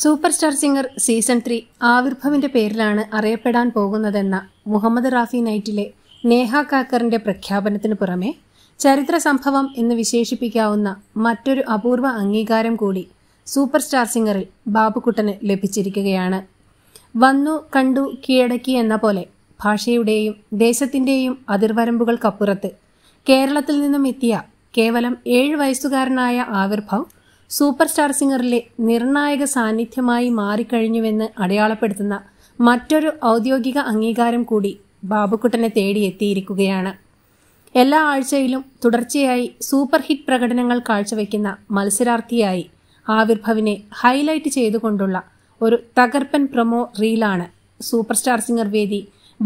super star singer season three ആവിർഭവിന്റെ പേരിലാണ് അറിയപ്പെടാൻ പോകുന്നതെന്ന മുഹമ്മദ് റാഫി നൈറ്റിലെ നേഹ കാക്കറിന്റെ പ്രഖ്യാപനത്തിന് പുറമെ ചരിത്ര സംഭവം എന്ന് വിശേഷിപ്പിക്കാവുന്ന മറ്റൊരു അപൂർവ അംഗീകാരം കൂടി സൂപ്പർ സ്റ്റാർ സിംഗറിൽ ബാബുക്കുട്ടന് ലഭിച്ചിരിക്കുകയാണ് വന്നു കണ്ടു കീഴടക്കി എന്ന പോലെ ഭാഷയുടെയും ദേശത്തിൻ്റെയും അതിർവരമ്പുകൾക്കപ്പുറത്ത് കേരളത്തിൽ നിന്നും എത്തിയ കേവലം ഏഴ് വയസ്സുകാരനായ ആവിർഭവം സൂപ്പർ സ്റ്റാർ സിംഗറിലെ നിർണായക സാന്നിധ്യമായി മാറിക്കഴിഞ്ഞുവെന്ന് അടയാളപ്പെടുത്തുന്ന മറ്റൊരു ഔദ്യോഗിക അംഗീകാരം കൂടി ബാബുക്കുട്ടനെ തേടിയെത്തിയിരിക്കുകയാണ് എല്ലാ ആഴ്ചയിലും തുടർച്ചയായി സൂപ്പർ ഹിറ്റ് പ്രകടനങ്ങൾ കാഴ്ചവെക്കുന്ന മത്സരാർത്ഥിയായി ആവിർഭവിനെ ഹൈലൈറ്റ് ചെയ്തുകൊണ്ടുള്ള ഒരു തകർപ്പൻ പ്രൊമോ റീലാണ് സൂപ്പർ സ്റ്റാർ സിംഗർ വേദി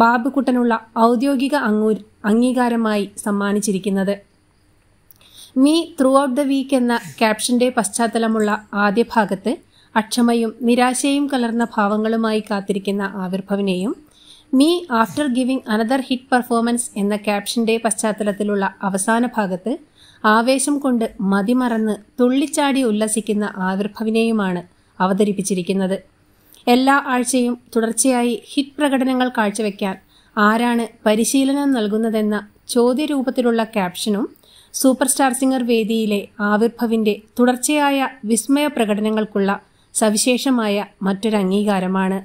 ബാബുക്കുട്ടനുള്ള ഔദ്യോഗിക അംഗീകാരമായി സമ്മാനിച്ചിരിക്കുന്നത് me throughout the week എന്ന ക്യാപ്ഷന്റെ പശ്ചാത്തലമുള്ള ആദ്യ ഭാഗത്ത് അക്ഷമയും നിരാശയും കലർന്ന ഭാവങ്ങളുമായി കാത്തിരിക്കുന്ന ആവിർഭവിനെയും me after giving another hit performance എന്ന ക്യാപ്ഷന്റെ പശ്ചാത്തലത്തിലുള്ള അവസാന ഭാഗത്ത് ആവേശം കൊണ്ട് മതിമറന്ന് തുള്ളിച്ചാടി ഉല്ലസിക്കുന്ന ആവിർഭവിനെയുമാണ് അവതരിപ്പിച്ചിരിക്കുന്നത് എല്ലാ ആഴ്ചയും തുടർച്ചയായി ഹിറ്റ് പ്രകടനങ്ങൾ കാഴ്ചവെക്കാൻ ആരാണ് പരിശീലനം നൽകുന്നതെന്ന ചോദ്യരൂപത്തിലുള്ള ക്യാപ്ഷനും സൂപ്പർ സ്റ്റാർ സിംഗർ വേദിയിലെ ആവിർഭവിന്റെ തുടർച്ചയായ വിസ്മയ പ്രകടനങ്ങൾക്കുള്ള സവിശേഷമായ മറ്റൊരു അംഗീകാരമാണ്